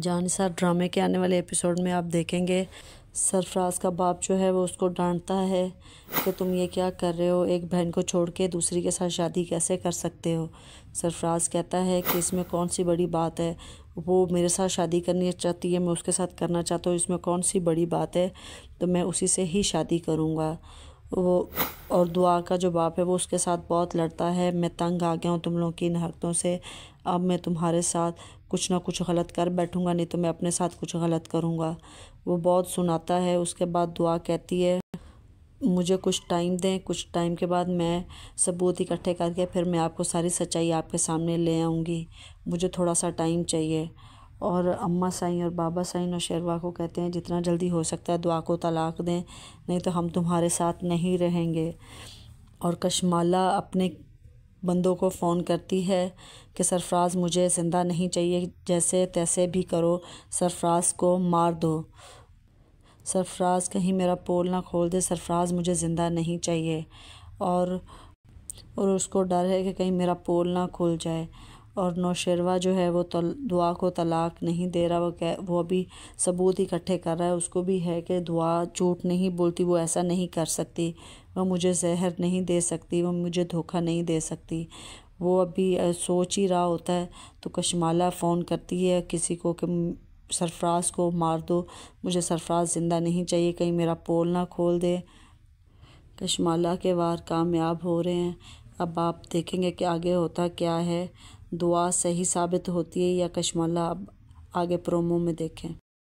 जानसार ड्रामे के आने वाले एपिसोड में आप देखेंगे सरफराज का बाप जो है वो उसको डांटता है कि तुम ये क्या कर रहे हो एक बहन को छोड़ के दूसरी के साथ शादी कैसे कर सकते हो सरफराज कहता है कि इसमें कौन सी बड़ी बात है वो मेरे साथ शादी करनी चाहती है मैं उसके साथ करना चाहता हूँ इसमें कौन सी बड़ी बात है तो मैं उसी से ही शादी करूँगा वो और दुआ का जो बाप है वो उसके साथ बहुत लड़ता है मैं तंग आ गया हूँ तुम लोगों की इन हरकतों से अब मैं तुम्हारे साथ कुछ ना कुछ गलत कर बैठूँगा नहीं तो मैं अपने साथ कुछ गलत करूँगा वो बहुत सुनाता है उसके बाद दुआ कहती है मुझे कुछ टाइम दें कुछ टाइम के बाद मैं सबूत इकट्ठे करके फिर मैं आपको सारी सच्चाई आपके सामने ले आऊँगी मुझे थोड़ा सा टाइम चाहिए और अम्मा साईं और बाबा साईं और शेरवा को कहते हैं जितना जल्दी हो सकता है दुआ को तलाक दें नहीं तो हम तुम्हारे साथ नहीं रहेंगे और कशमाला अपने बंदों को फ़ोन करती है कि सरफराज मुझे ज़िंदा नहीं चाहिए जैसे तैसे भी करो सरफराज को मार दो सरफराज कहीं मेरा पोल ना खोल दे सरफराज मुझे ज़िंदा नहीं चाहिए और और उसको डर है कि कहीं मेरा पोल ना खोल जाए और नौशरवा जो है वो तल दुआ को तलाक नहीं दे रहा वो कह वो अभी सबूत इकट्ठे कर रहा है उसको भी है कि दुआ झूठ नहीं बोलती वो ऐसा नहीं कर सकती वह मुझे जहर नहीं दे सकती वह मुझे धोखा नहीं दे सकती वो अभी सोच ही रहा होता है तो कशमाला फ़ोन करती है किसी को कि सरफराज को मार दो मुझे सरफराज ज़िंदा नहीं चाहिए कहीं मेरा पोल ना खोल दे कशमाला के वार कामयाब हो रहे हैं अब आप देखेंगे कि आगे होता क्या है दुआ सही साबित होती है या कश्मला अब आगे प्रोमो में देखें